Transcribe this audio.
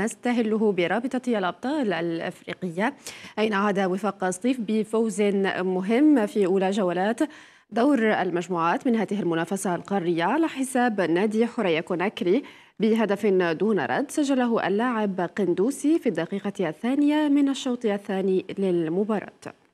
نستهله برابطة الأبطال الأفريقية أين عاد وفاق سطيف بفوز مهم في أولى جولات دور المجموعات من هذه المنافسة القارية على حساب نادي حرية كوناكري بهدف دون رد سجله اللاعب قندوسي في الدقيقة الثانية من الشوط الثاني للمباراة